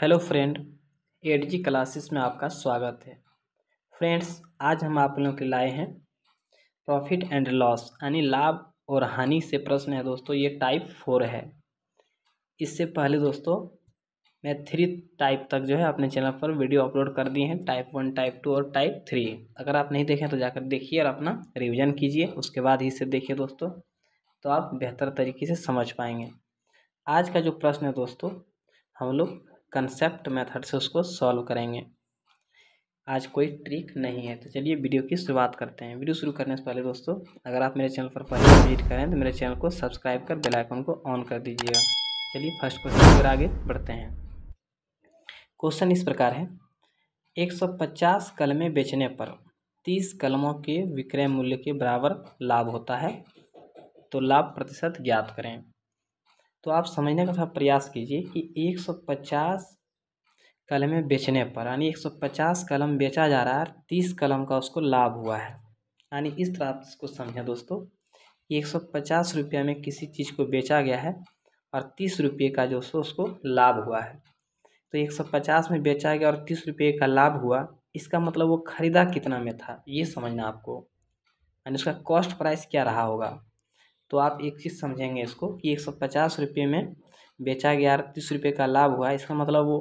hello friend eight G classes में आपका स्वागत है फ्रेंड्स आज हम आप लोगों के लाए हैं प्रॉफिट एंड लॉस यानी लाभ और हानि से प्रश्न है दोस्तों ये टाइप फोर है इससे पहले दोस्तों मैं थ्री टाइप तक जो है अपने चैनल पर वीडियो अपलोड कर दिए हैं टाइप वन टाइप टू और टाइप थ्री अगर आप नहीं देखें तो जाकर देखिए और अपना रिविज़न कीजिए उसके बाद ही इसे देखिए दोस्तों तो आप बेहतर तरीके से समझ पाएंगे आज का जो प्रश्न है दोस्तों हम लोग कंसेप्ट मेथड से उसको सॉल्व करेंगे आज कोई ट्रिक नहीं है तो चलिए वीडियो की शुरुआत करते हैं वीडियो शुरू करने से पहले दोस्तों अगर आप मेरे चैनल पर पहले विजिट करें तो मेरे चैनल को सब्सक्राइब कर बेल आइकन को ऑन कर दीजिएगा चलिए फर्स्ट क्वेश्चन फिर आगे बढ़ते हैं क्वेश्चन इस प्रकार है 150 कलमें बेचने पर 30 कलमों के विक्रय मूल्य के बराबर लाभ होता है तो लाभ प्रतिशत ज्ञात करें तो आप समझने का थोड़ा प्रयास कीजिए कि 150 कलमें बेचने पर यानी 150 कलम बेचा जा रहा है तीस कलम का उसको लाभ हुआ है यानी इस तरह आप इसको समझें दोस्तों कि एक सौ पचास रुपये में किसी चीज़ को बेचा गया है और तीस रुपये का जो सो उसको लाभ हुआ है तो एक सौ पचास में बेचा गया और तीस रुपये का लाभ हुआ इसका मतलब वो ख़रीदा कितना में था ये समझना आपको यानी उसका कॉस्ट प्राइस क्या रहा होगा तो आप एक चीज़ समझेंगे इसको कि एक सौ पचास रुपये में बेचा गया तीस रुपये का लाभ हुआ इसका मतलब वो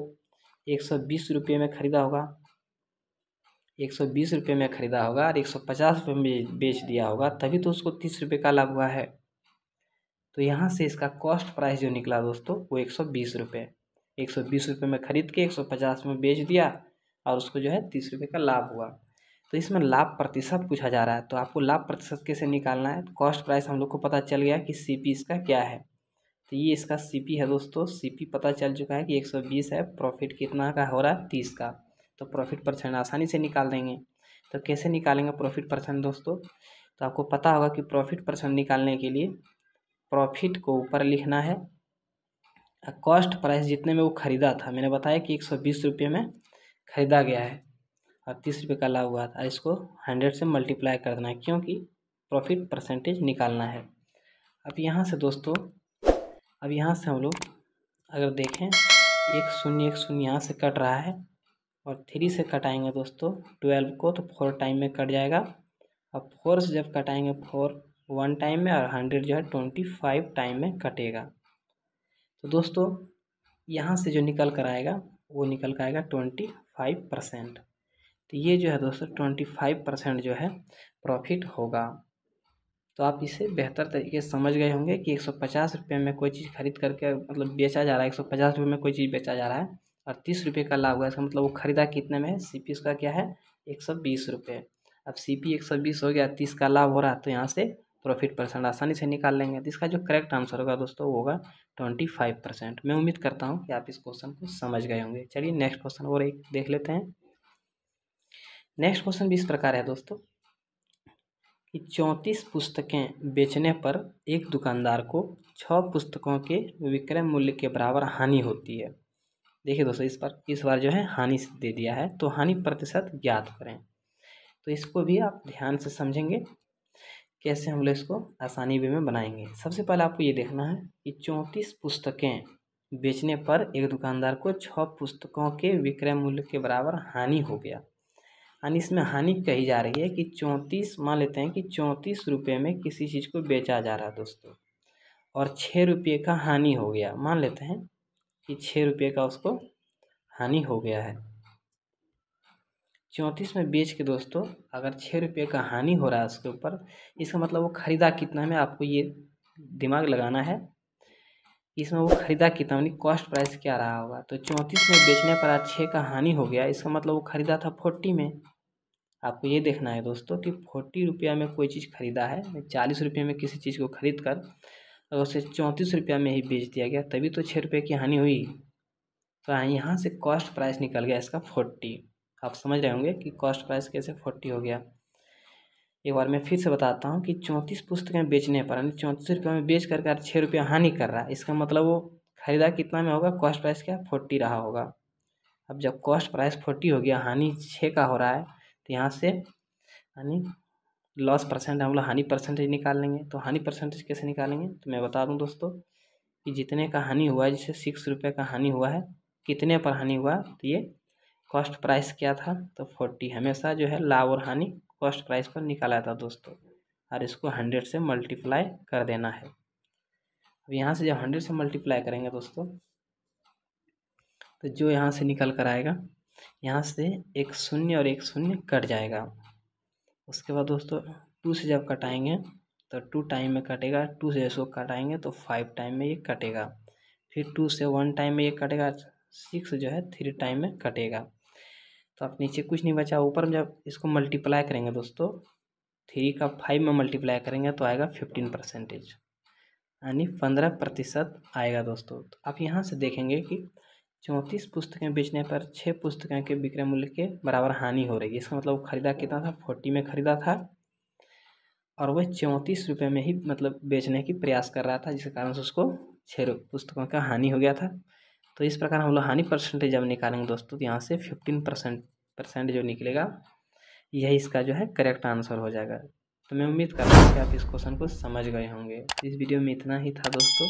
एक सौ बीस रुपये में ख़रीदा होगा एक सौ बीस रुपये में ख़रीदा होगा और एक सौ पचास रुपये में बेच दिया होगा तभी तो उसको तीस रुपये का लाभ हुआ है तो यहाँ से इसका कॉस्ट प्राइस जो निकला दोस्तों वो एक सौ बीस रुपये एक सौ बीस रुपये में ख़रीद के एक सौ पचास में बेच दिया और उसको जो है तीस रुपये का लाभ हुआ तो इसमें लाभ प्रतिशत पूछा जा रहा है तो आपको लाभ प्रतिशत कैसे निकालना है कॉस्ट प्राइस हम लोग को पता चल गया कि सी पी इसका क्या है तो ये इसका सी पी है दोस्तों सी पी पता चल चुका है कि एक सौ बीस है प्रॉफिट कितना का हो रहा है तीस का तो प्रॉफिट परसेंट आसानी से निकाल देंगे तो कैसे निकालेंगे प्रॉफिट परसेंट दोस्तों तो आपको पता होगा कि प्रॉफिट परसेंट निकालने के लिए प्रॉफिट को ऊपर लिखना है कॉस्ट प्राइस जितने में वो ख़रीदा था मैंने बताया कि एक सौ बीस रुपये में ख़रीदा गया है और तीस रुपये का लाभ हुआ था इसको हंड्रेड से मल्टीप्लाई कर देना है क्योंकि प्रॉफिट परसेंटेज निकालना है अब यहाँ से दोस्तों अब यहाँ से हम लोग अगर देखें एक शून्य एक शून्य यहाँ से कट रहा है और थ्री से कटाएंगे दोस्तों ट्वेल्व को तो फोर टाइम में कट जाएगा अब फोर से जब कटाएंगे फोर वन टाइम में और हंड्रेड जो है ट्वेंटी फाइव टाइम में कटेगा तो दोस्तों यहाँ से जो निकल कर आएगा वो निकल कर आएगा ट्वेंटी फाइव परसेंट तो ये जो है दोस्तों ट्वेंटी फाइव परसेंट जो है प्रॉफिट होगा तो आप इसे बेहतर तरीके से समझ गए होंगे कि एक सौ पचास रुपये में कोई चीज़ खरीद करके मतलब बेचा जा रहा है एक सौ पचास रुपये में कोई चीज़ बेचा जा रहा है और तीस रुपये का लाभ हुआ इसका मतलब वो खरीदा कितने में है सी पी उसका क्या है एक सौ बीस रुपये अब सी पी एक सौ बीस हो गया तीस का लाभ हो रहा है तो यहाँ से प्रॉफिट परसेंट आसानी से निकाल लेंगे तो इसका जो करेक्ट आंसर होगा दोस्तों वो होगा ट्वेंटी फाइव परसेंट मैं उम्मीद करता हूँ कि आप इस क्वेश्चन को समझ गए होंगे चलिए नेक्स्ट क्वेश्चन और एक देख लेते हैं नेक्स्ट क्वेश्चन भी इस प्रकार है दोस्तों कि चौंतीस पुस्तकें बेचने पर एक दुकानदार को छः पुस्तकों के विक्रय मूल्य के बराबर हानि होती है देखिए दोस्तों इस बार इस बार जो है हानि दे दिया है तो हानि प्रतिशत ज्ञात करें तो इसको भी आप ध्यान से समझेंगे कैसे हम लोग इसको आसानी वे में बनाएंगे सबसे पहले आपको ये देखना है कि चौंतीस पुस्तकें बेचने पर एक दुकानदार को छः पुस्तकों के विक्रय मूल्य के बराबर हानि हो गया यानी इसमें हानि कही जा रही है कि चौंतीस मान लेते हैं कि चौंतीस रुपये में किसी चीज़ को बेचा जा रहा है दोस्तों और छः रुपये का हानि हो गया मान लेते हैं कि छः रुपये का उसको हानि हो गया है चौंतीस में बेच के दोस्तों अगर छः रुपये का हानि हो रहा है उसके ऊपर इसका मतलब वो ख़रीदा कितना में आपको ये दिमाग लगाना है इसमें वो ख़रीदा कितना यानी कॉस्ट प्राइस क्या रहा होगा तो चौंतीस में बेचने पर आज छः का हानि हो गया इसका मतलब वो ख़रीदा था फोर्टी में आपको ये देखना है दोस्तों कि फोर्टी रुपया में कोई चीज़ खरीदा है चालीस रुपये में किसी चीज़ को खरीद कर अगर उसे चौंतीस रुपया में ही बेच दिया गया तभी तो छः रुपये की हानि हुई तो हाँ, यहाँ से कॉस्ट प्राइस निकल गया इसका फोर्टी आप समझ रहे होंगे कि कॉस्ट प्राइस कैसे फोर्टी हो गया एक बार मैं फिर से बताता हूँ कि चौंतीस पुस्तकें बेचने पर यानी चौंतीस रुपये में बेच कर कर छः रुपये हानि कर रहा है इसका मतलब वो खरीदा कितना में होगा कॉस्ट प्राइस क्या फोर्टी रहा होगा अब जब कॉस्ट प्राइस फोर्टी हो गया हानि छः का हो रहा है तो यहाँ से यानी लॉस परसेंट हम लोग हानि परसेंटेज निकाल लेंगे तो हानि परसेंटेज कैसे निकालेंगे तो मैं बता दूँ दोस्तों कि जितने का हानि हुआ है जैसे सिक्स रुपये का हानि हुआ है कितने पर हानि हुआ तो ये कॉस्ट प्राइस क्या था तो फोर्टी हमेशा जो है लाभ और हानि कॉस्ट प्राइस पर निकाला था दोस्तों और इसको हंड्रेड से मल्टीप्लाई कर देना है अब यहाँ से जब हंड्रेड से मल्टीप्लाई करेंगे दोस्तों तो जो यहाँ से निकल कर आएगा यहाँ से एक शून्य और एक शून्य कट जाएगा उसके बाद दोस्तों टू से जब कटाएंगे तो टू टाइम में कटेगा टू से इसको कटाएंगे तो फाइव टाइम में ये कटेगा फिर टू से वन टाइम में ये कटेगा सिक्स जो है थ्री टाइम में कटेगा तो आप नीचे कुछ नहीं बचा ऊपर में जब इसको मल्टीप्लाई करेंगे दोस्तों थ्री का फाइव में मल्टीप्लाई करेंगे तो आएगा फिफ्टीन परसेंटेज यानी पंद्रह प्रतिशत आएगा दोस्तों तो आप यहाँ से देखेंगे कि चौंतीस पुस्तकें बेचने पर छः पुस्तकें के विक्रय मूल्य के बराबर हानि हो रही है इसका मतलब खरीदा कितना था फोर्टी में खरीदा था और वह चौंतीस रुपये में ही मतलब बेचने की प्रयास कर रहा था जिसके कारण से उसको छः पुस्तकों का हानि हो गया था तो इस प्रकार हम लोग हानि परसेंटेज जब निकालेंगे दोस्तों तो यहाँ से फिफ्टीन परसेंट परसेंट जो निकलेगा यही इसका जो है करेक्ट आंसर हो जाएगा तो मैं उम्मीद करता हूँ कि आप इस क्वेश्चन को समझ गए होंगे इस वीडियो में इतना ही था दोस्तों